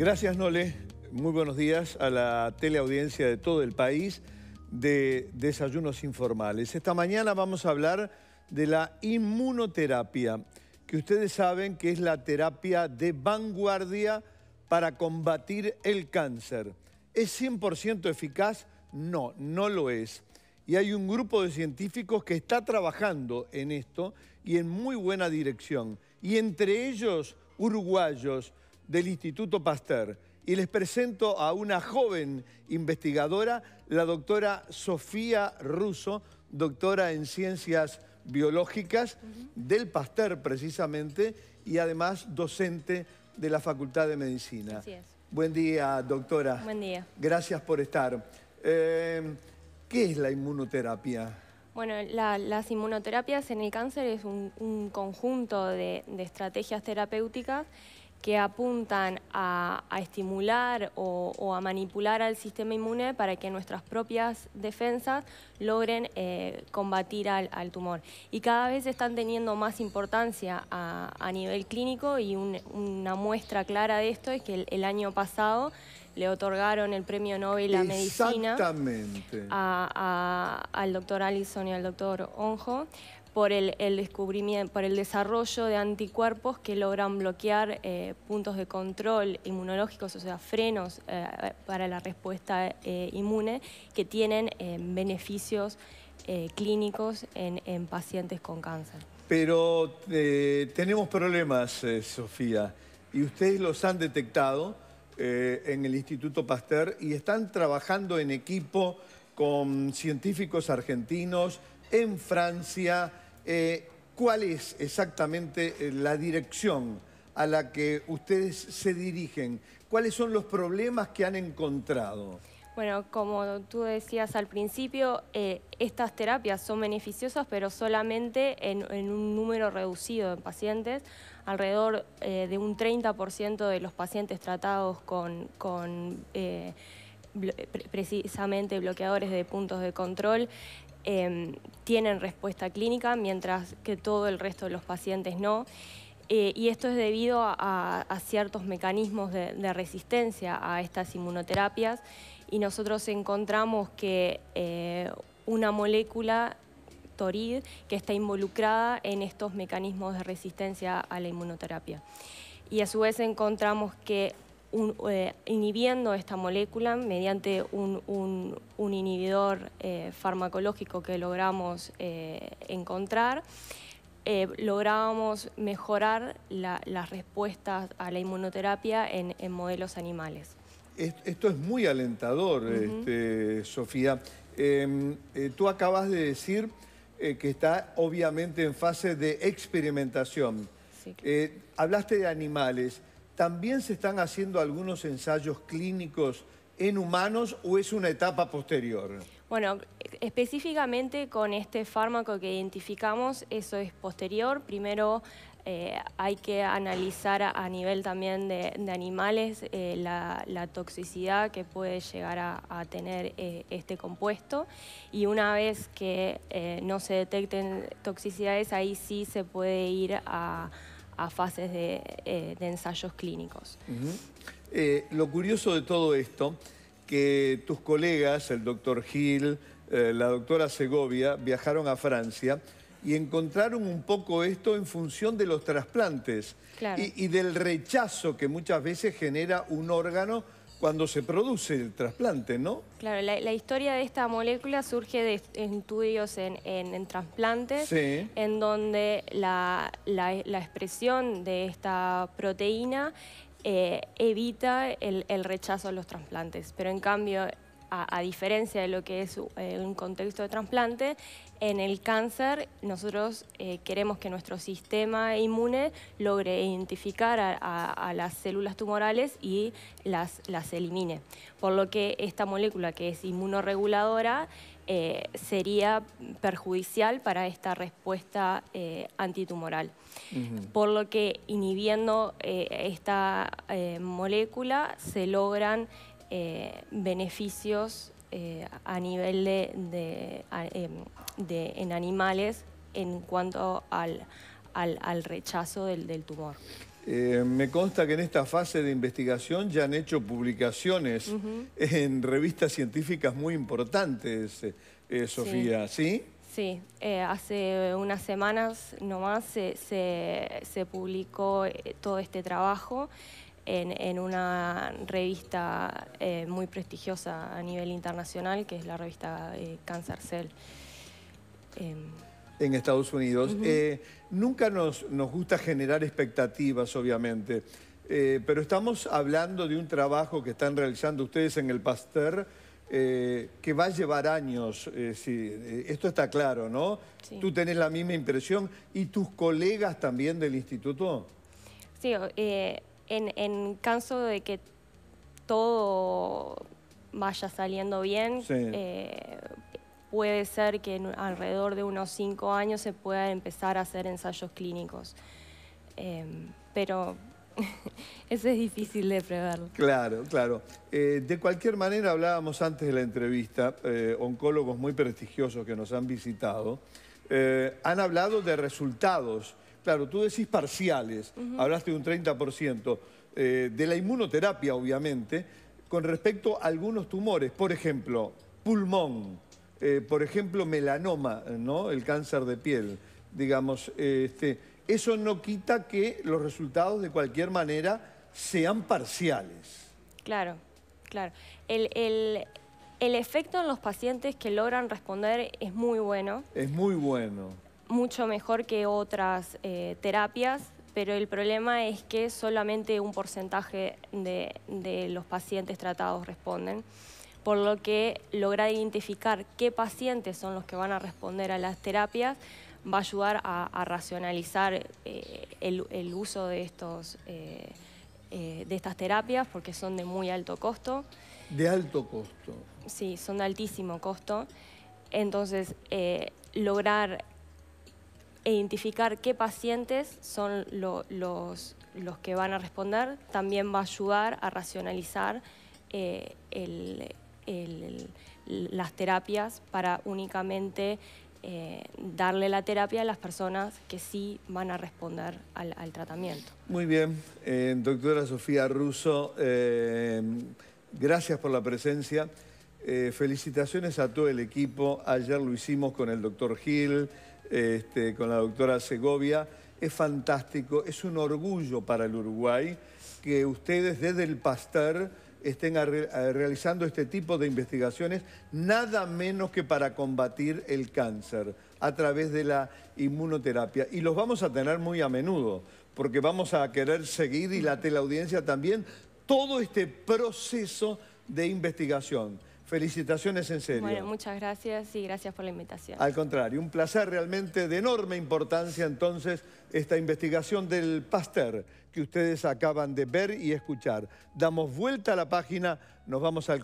Gracias, Nole. Muy buenos días a la teleaudiencia de todo el país de Desayunos Informales. Esta mañana vamos a hablar de la inmunoterapia, que ustedes saben que es la terapia de vanguardia para combatir el cáncer. ¿Es 100% eficaz? No, no lo es. Y hay un grupo de científicos que está trabajando en esto y en muy buena dirección. Y entre ellos, uruguayos, del Instituto Pasteur. Y les presento a una joven investigadora, la doctora Sofía Russo, doctora en ciencias biológicas del Pasteur precisamente y además docente de la Facultad de Medicina. Buen día, doctora. Buen día. Gracias por estar. Eh, ¿Qué es la inmunoterapia? Bueno, las inmunoterapias en el cáncer es un, conjunto de estrategias terapéuticas que apuntan a, estimular o, a manipular al sistema inmune para que nuestras propias defensas logren eh, combatir al, tumor. Y cada vez están teniendo más importancia a, nivel clínico y una muestra clara de esto es que el, año pasado le otorgaron el premio Nobel a Medicina al doctor Allison y al doctor Onjo por el, descubrimiento, por el desarrollo de anticuerpos que logran bloquear eh, puntos de control inmunológicos, o sea, frenos eh, para la respuesta eh, inmune, que tienen beneficios clínicos en, pacientes con cáncer. Pero tenemos problemas, Sofía, y ustedes los han detectado en el Instituto Pasteur y están trabajando en equipo con científicos argentinos, en Francia. Eh, ¿Cuál es exactamente eh, la dirección a la que ustedes se dirigen? ¿Cuáles son los problemas que han encontrado? Bueno, como tú decías al principio, eh, estas terapias son beneficiosas, pero solamente en, un número reducido de pacientes. Alrededor de un 30% de los pacientes tratados con, precisamente bloqueadores de puntos de control em, tienen respuesta clínica, mientras que todo el resto de los pacientes no. Eh, y esto es debido a, ciertos mecanismos de, resistencia a estas inmunoterapias y nosotros encontramos que eh, una molécula TORID que está involucrada en estos mecanismos de resistencia a la inmunoterapia. Y a su vez encontramos que eh, inhibiendo esta molécula mediante un, inhibidor eh, farmacológico que logramos eh, encontrar, lográbamos mejorar las respuestas a la inmunoterapia en, modelos animales. Esto es muy alentador, este, Sofía. Em, tú acabas de decir que está obviamente en fase de experimentación. hablaste de animales. ¿También se están haciendo algunos ensayos clínicos en humanos o es una etapa posterior? Bueno, específicamente con este fármaco que identificamos, eso es posterior. Primero eh, hay que analizar a, nivel también de, animales eh, la, toxicidad que puede llegar a, tener eh, este compuesto y una vez que no se detecten toxicidades, ahí sí se puede ir a a fases de, eh, ensayos clínicos. Eh, lo curioso de todo esto, que tus colegas, el doctor Gil, eh, la doctora Segovia, viajaron a Francia y encontraron un poco esto en función de los trasplantes y, y del rechazo que muchas veces genera un órgano cuando se produce el trasplante, ¿no? Claro, la, historia de esta molécula surge de estudios en, en, trasplantes, en donde la, la, expresión de esta proteína eh, evita el, el rechazo a los trasplantes, pero en cambio a, diferencia de lo que es eh, un contexto de trasplante, en el cáncer nosotros eh, queremos que nuestro sistema inmune logre identificar a, las células tumorales y las, las, elimine. Por lo que esta molécula que es inmunoreguladora eh, sería perjudicial para esta respuesta antitumoral. Por lo que inhibiendo esta molécula se logran eh, beneficios eh, a nivel em, de, en animales en cuanto al, rechazo del, tumor. Eh, me consta que en esta fase de investigación ya han hecho publicaciones en revistas científicas muy importantes, Sofía, ¿sí? Sí, hace unas semanas nomás se, se publicó todo este trabajo en, una revista eh, muy prestigiosa a nivel internacional, que es la revista Cáncer eh, Cancer Cell. Em, en Estados Unidos. Eh, nunca nos, nos gusta generar expectativas, obviamente, pero estamos hablando de un trabajo que están realizando ustedes en el Pasteur, que va a llevar años, esto está claro, ¿no? Tú tenés la misma impresión y tus colegas también del instituto. Sí, eh, en, caso de que todo vaya saliendo bien, eh, puede ser que en alrededor de unos cinco años se pueda empezar a hacer ensayos clínicos. Em, pero eso es difícil de prever. Claro, claro. Eh, de cualquier manera, hablábamos antes de la entrevista, eh, oncólogos muy prestigiosos que nos han visitado, han hablado de resultados Claro, tú decís parciales, hablaste de un 30%, eh, de la inmunoterapia obviamente, con respecto a algunos tumores, por ejemplo, pulmón, eh, por ejemplo, melanoma, eh, ¿no? El cáncer de piel, digamos, este, eso no quita que los resultados de cualquier manera sean parciales. Claro, claro. El, el efecto en los pacientes que logran responder es muy bueno. Es muy bueno mucho mejor que otras eh, terapias, pero el problema es que solamente un porcentaje de, los pacientes tratados responden, por lo que lograr identificar qué pacientes son los que van a responder a las terapias va a ayudar a, racionalizar eh, el, uso de, estos, eh, de estas terapias porque son de muy alto costo. De alto costo. Sí, son de altísimo costo. Entonces, lograr e identificar qué pacientes son los, que van a responder también va a ayudar a racionalizar eh, las terapias para únicamente eh, darle la terapia a las personas que sí van a responder al, tratamiento. Muy bien, eh, doctora Sofía Russo, gracias por la presencia. felicitaciones a todo el equipo. Ayer lo hicimos con el doctor Gil. Este, con la doctora Segovia. Es fantástico, es un orgullo para el Uruguay que ustedes desde el Pasteur estén realizando este tipo de investigaciones, nada menos que para combatir el cáncer a través de la inmunoterapia. Y los vamos a tener muy a menudo, porque vamos a querer seguir y la teleaudiencia también, todo este proceso de investigación. Felicitaciones en serio. Bueno, muchas gracias y gracias por la invitación. Al contrario, un placer realmente de enorme importancia entonces esta investigación del Pasteur que ustedes acaban de ver y escuchar. Damos vuelta a la página, nos vamos al...